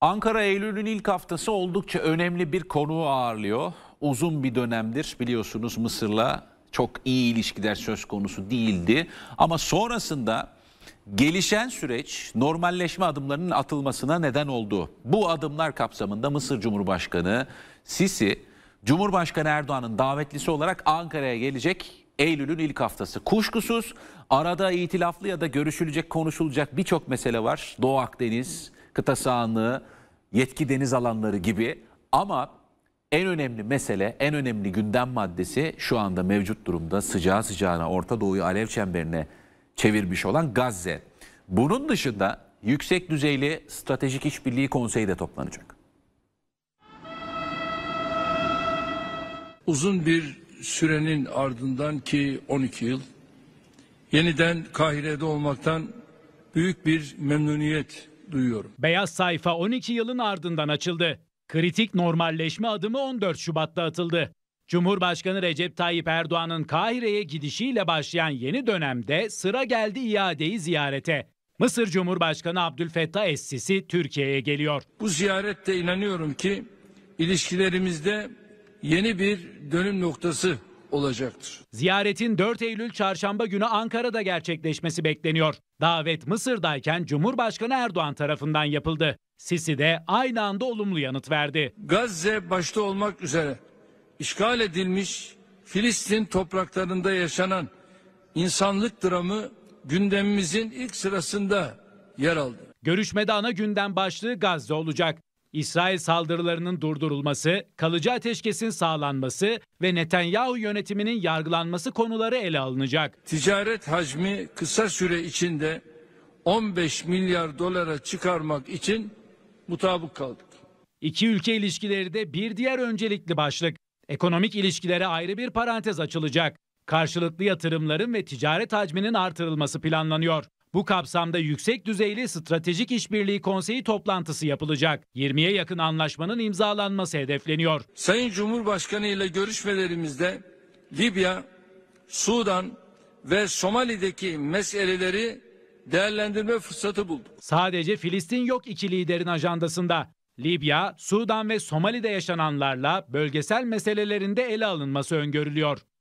Ankara Eylül'ün ilk haftası oldukça önemli bir konuğu ağırlıyor. Uzun bir dönemdir biliyorsunuz Mısır'la çok iyi ilişkiler söz konusu değildi. Ama sonrasında gelişen süreç normalleşme adımlarının atılmasına neden oldu. Bu adımlar kapsamında Mısır Cumhurbaşkanı Sisi, Cumhurbaşkanı Erdoğan'ın davetlisi olarak Ankara'ya gelecek Eylül'ün ilk haftası. Kuşkusuz arada itilaflı ya da görüşülecek, konuşulacak birçok mesele var. Doğu Akdeniz, kıta sahanlığı, yetki deniz alanları gibi ama en önemli mesele, en önemli gündem maddesi şu anda mevcut durumda sıcağı sıcağına Orta Doğu'yu alev çemberine çevirmiş olan Gazze. Bunun dışında yüksek düzeyli stratejik işbirliği konseyi de toplanacak. Uzun bir sürenin ardından ki 12 yıl yeniden Kahire'de olmaktan büyük bir memnuniyet duyuyorum. Beyaz sayfa 12 yılın ardından açıldı. Kritik normalleşme adımı 14 Şubat'ta atıldı. Cumhurbaşkanı Recep Tayyip Erdoğan'ın Kahire'ye gidişiyle başlayan yeni dönemde sıra geldi iadeyi ziyarete. Mısır Cumhurbaşkanı Abdülfettah Essisi Türkiye'ye geliyor. Bu ziyarette inanıyorum ki ilişkilerimizde yeni bir dönüm noktası olacaktır. Ziyaretin 4 Eylül çarşamba günü Ankara'da gerçekleşmesi bekleniyor. Davet Mısır'dayken Cumhurbaşkanı Erdoğan tarafından yapıldı. Sisi de aynı anda olumlu yanıt verdi. Gazze başta olmak üzere işgal edilmiş Filistin topraklarında yaşanan insanlık dramı gündemimizin ilk sırasında yer aldı. Görüşmede ana gündem başlığı Gazze olacak. İsrail saldırılarının durdurulması, kalıcı ateşkesin sağlanması ve Netanyahu yönetiminin yargılanması konuları ele alınacak. Ticaret hacmi kısa süre içinde 15 milyar dolara çıkarmak için mutabık kaldık. İki ülke ilişkileri de bir diğer öncelikli başlık. Ekonomik ilişkilere ayrı bir parantez açılacak. Karşılıklı yatırımların ve ticaret hacminin artırılması planlanıyor. Bu kapsamda yüksek düzeyli stratejik işbirliği konseyi toplantısı yapılacak. 20'ye yakın anlaşmanın imzalanması hedefleniyor. Sayın Cumhurbaşkanı ile görüşmelerimizde Libya, Sudan ve Somali'deki meseleleri değerlendirme fırsatı bulduk. Sadece Filistin yok iki liderin ajandasında. Libya, Sudan ve Somali'de yaşananlarla bölgesel meselelerinde ele alınması öngörülüyor.